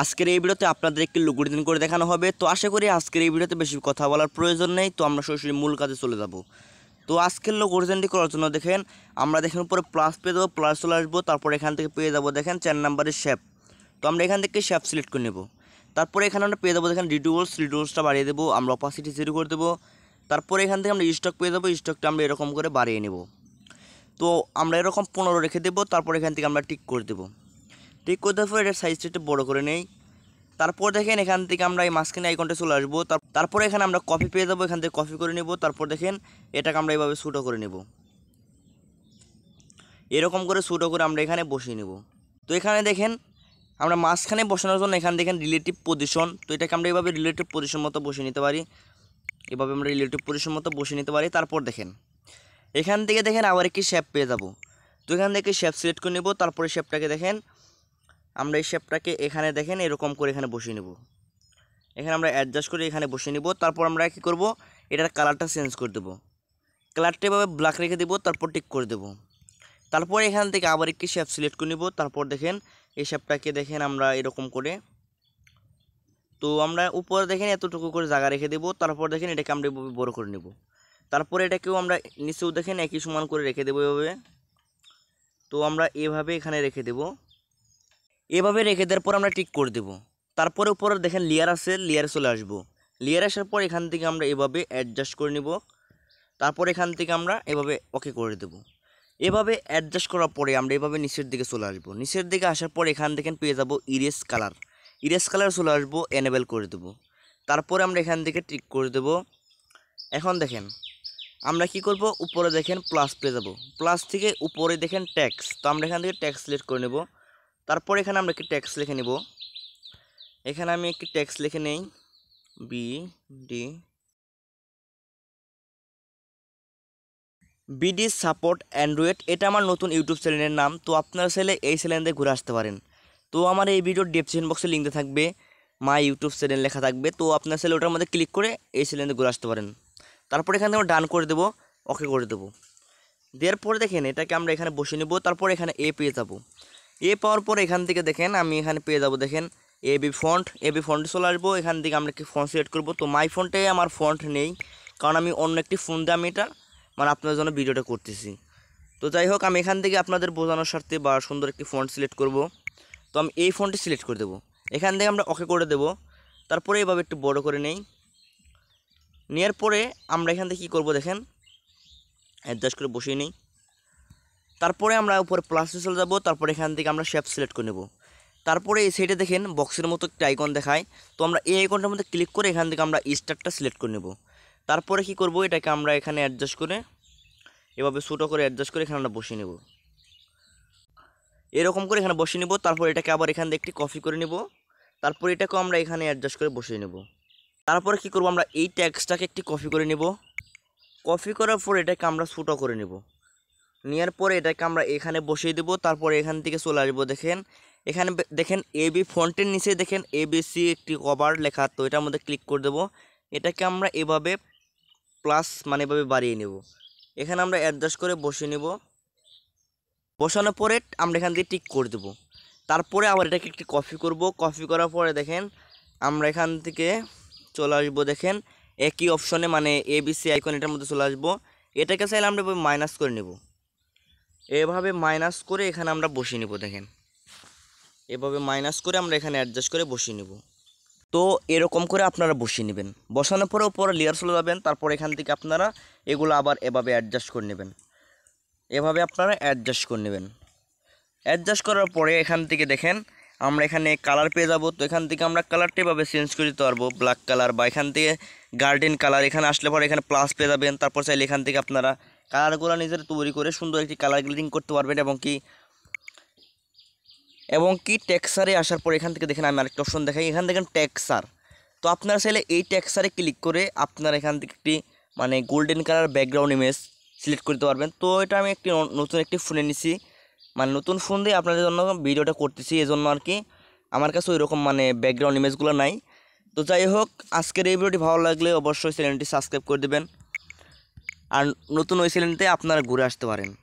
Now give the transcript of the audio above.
আজকের এই ভিডিওতে আপনাদের একটি লুকুরিদিন করে দেখানো হবে তো আশা করি আজকের এই ভিডিওতে বেশি কথা বলার প্রয়োজন নেই তো আমরা সরাসরি মূল কাজে চলে যাব তো আজকের লোক অরিজিনটি করার জন্য দেখেন আমরা দেখেন উপরে প্লাস পেয়ে যাবো প্লাস চলে আসবো তারপর এখান থেকে পেয়ে যাবো দেখেন চার নাম্বারের শেপ তো আমরা এখান থেকে শেপ সিলেক্ট করে নেব তারপরে এখানে আমরা পেয়ে যাবো দেখেন রিডিউলস রিডিউলসটা বাড়িয়ে দেবো আমরা অপাসিটি জিরো করে দেবো তারপরে এখান থেকে আমরা স্টক পেয়ে যাবো স্টকটা আমরা এরকম করে বাড়িয়ে নেব তো আমরা এরকম পনেরো রেখে দেবো তারপর এখান থেকে আমরা টিক করে দেবো ঠিক করতে পর এটার সাইজটা একটু বড়ো করে নেই তারপর দেখেন এখান থেকে আমরা এই মাঝখানে আইকনটা চলে আসবো তারপরে এখানে আমরা কপি পেয়ে যাবো এখান থেকে কপি করে নেব তারপর দেখেন এটাকে আমরা এইভাবে ছোটো করে নেব এরকম করে ছোটো করে আমরা এখানে বসিয়ে নেব তো এখানে দেখেন আমরা মাঝখানে বসানোর জন্য এখান দেখেন রিলেটিভ পজিশন তো এটাকে আমরা এইভাবে রিলেটিভ পজিশন মতো বসিয়ে নিতে পারি এভাবে আমরা রিলেটিভ পজিশন মতো বসিয়ে নিতে পারি তারপর দেখেন এখান থেকে দেখেন আবার একটি শেপ পেয়ে যাব তো এখান থেকে শেপ সিলেক্ট করে নেব তারপরে শেপটাকে দেখেন আমরা এই শেপটাকে এখানে দেখেন এরকম করে এখানে বসিয়ে নেব এখানে আমরা অ্যাডজাস্ট করে এখানে বসিয়ে নেব তারপর আমরা কি করব এটার কালারটা চেঞ্জ করে দেবো কালারটা এভাবে ব্ল্যাক রেখে দেবো তারপর টিক করে দেবো তারপর এখান থেকে আবার একটি শেপ সিলেক্ট করে নেব তারপর দেখেন এই শেপটাকে দেখেন আমরা এরকম করে তো আমরা উপরে দেখেন এতটুকু করে জায়গা রেখে দেবো তারপর দেখেন এটাকে আমরা বড় করে নেব তারপরে এটাকেও আমরা নিচেও দেখেন একই সমান করে রেখে দেবো এভাবে তো আমরা এভাবে এখানে রেখে দেবো এভাবে রেখে দেওয়ার পর আমরা টিক করে দেব তারপরে উপরে দেখেন লেয়ার আছে লেয়ারে চলে আসব লেয়ার আসার পর এখান থেকে আমরা এভাবে অ্যাডজাস্ট করে নিব তারপর এখান থেকে আমরা এভাবে ওকে করে দেব এভাবে অ্যাডজাস্ট করার পরে আমরা এভাবে নিচের দিকে চলে আসবো নিচের দিকে আসার পর এখান থেকে পেয়ে যাব ইরেস কালার ইরেস কালার চলে আসবো এনেবেল করে দেব তারপরে আমরা এখান থেকে টিক করে দেব এখন দেখেন আমরা কি করব উপরে দেখেন প্লাস পেয়ে যাব প্লাস থেকে উপরে দেখেন ট্যাক্স তো আমরা এখান থেকে ট্যাক্স সিলেক্ট করে নেব তারপর এখানে আমরা একটি ট্যাক্স লিখে নিব এখানে আমি একটি ট্যাক্স লিখে নেই B D BD support Android এটা আমার নতুন ইউটিউব চ্যানেলের নাম তো আপনারা ছেলে এই চ্যানেল দিয়ে ঘুরে আসতে পারেন তো আমার এই ভিডিওর ডিসক্রিপশন বক্সে লিঙ্ক থাকবে মাই ইউটিউব চ্যানেল লেখা থাকবে তো আপনার ছেলে ওটার মধ্যে ক্লিক করে এই চ্যানেল দিয়ে ঘুরে আসতে পারেন তারপর এখানে আমরা ডান করে দেবো ওকে করে দেবো দেওয়ার পরে দেখেন এটাকে আমরা এখানে বসে নেব তারপর এখানে এ পেয়ে যাবো এ পাওয়ার পর এখান থেকে দেখেন আমি এখানে পেয়ে যাব দেখেন A B font A B ফন্টে চলে আসবো এখান থেকে আমরা কি ফোন সিলেক্ট করবো তো মাই ফোনটে আমার ফন্ট নেই কারণ আমি অন্য একটি ফোন দিয়ে আমি এটা মানে আপনাদের জন্য ভিডিওটা করতেছি তো যাই হোক আমি এখান থেকে আপনাদের বোঝানোর স্বার্থে বা সুন্দর একটি ফন্ট সিলেক্ট করব তো আমি এই ফোনটি সিলেক্ট করে দেবো এখান থেকে আমরা ওকে করে দেব তারপরে এভাবে একটু বড় করে নেই নেওয়ার পরে আমরা এখান থেকে কী করবো দেখেন অ্যাডজাস্ট করে বসিয়ে নিই তারপরে আমরা উপরে প্লাস্টিক চলে যাব তারপরে এখান থেকে আমরা শেপ সিলেক্ট করে নেব তারপরে এই সাইডে দেখেন বক্সের মতো একটা আইকন দেখায় তো আমরা এই আইকনটার মধ্যে ক্লিক করে এখান থেকে আমরা স্টারটা সিলেক্ট করে নেব তারপরে কি করব এটাকে আমরা এখানে অ্যাডজাস্ট করে এভাবে ছোটো করে অ্যাডজাস্ট করে এখানে আমরা বসিয়ে নেব এরকম করে এখানে বসিয়ে নেব তারপর এটাকে আবার এখান থেকে একটি কপি করে নেব তারপর এটাকেও আমরা এখানে অ্যাডজাস্ট করে বসিয়ে নেব তারপরে কি করব আমরা এই ট্যাক্সটাকে একটি কপি করে নেব কপি করার পর এটাকে আমরা ছোটো করে নেব নেওয়ার পরে এটাকে আমরা এখানে বসিয়ে দেব তারপরে এখান থেকে চলে আসবো দেখেন এখানে দেখেন এবি ফন্টের নিচে দেখেন এবিসি একটি কভার লেখা তো এটার মধ্যে ক্লিক করে দেবো এটাকে আমরা এভাবে প্লাস মানে এভাবে বাড়িয়ে নেব এখানে আমরা অ্যাডজাস্ট করে বসিয়ে নেব বসানোর পরে আমরা এখান থেকে টিক করে দেবো তারপরে আবার এটাকে একটি কপি করব কপি করার পরে দেখেন আমরা এখান থেকে চলে আসবো দেখেন একই অপশনে মানে এবিসি আইকন এটার মধ্যে চলে আসবো এটাকে চাইলে আমরা মাইনাস করে নেব এভাবে মাইনাস করে এখানে আমরা বসিয়ে নিব দেখেন এভাবে মাইনাস করে আমরা এখানে অ্যাডজাস্ট করে বসিয়ে নিব তো এরকম করে আপনারা বসিয়ে নেবেন বসানোর পরে ওপরে লেয়ার চলে যাবেন তারপর এখান থেকে আপনারা এগুলো আবার এভাবে অ্যাডজাস্ট করে নেবেন এভাবে আপনারা অ্যাডজাস্ট করে নেবেন অ্যাডজাস্ট করার পরে এখান থেকে দেখেন আমরা এখানে কালার পেয়ে যাব তো এখান থেকে আমরা কালারটা এভাবে চেঞ্জ করে দিতে পারবো ব্ল্যাক কালার বা এখান থেকে গার্ডেন কালার এখানে আসলে পরে এখানে প্লাস পেয়ে যাবেন তারপর চাইলে এখান থেকে আপনারা কালারগুলো নিজেরা তৈরি করে সুন্দর একটি কালার গ্রিডিং করতে পারবেন এবং কি এবং কি টেক্সারে আসার পর এখান থেকে দেখেন আমি আরেকটা অপশন দেখাই এখান দেখেন টেক্সার তো আপনারা চাইলে এই টেক্সারে ক্লিক করে আপনার এখান থেকে একটি মানে golden colour background image select করতে পারবেন তো এটা আমি একটি নতুন একটি ফোনে নিছি মানে নতুন ফোন দিয়ে আপনাদের জন্য ভিডিওটা করতেছি এজন্য আর কি আমার কাছে ওইরকম মানে ব্যাকগ্রাউন্ড ইমেজগুলো নাই তো যাই হোক আজকের এই ভিডিওটি ভালো লাগলে অবশ্যই চ্যানেলটি সাবস্ক্রাইব করে দেবেন আর নতুন ওই চ্যানেলতে আপনারা ঘুরে আসতে পারেন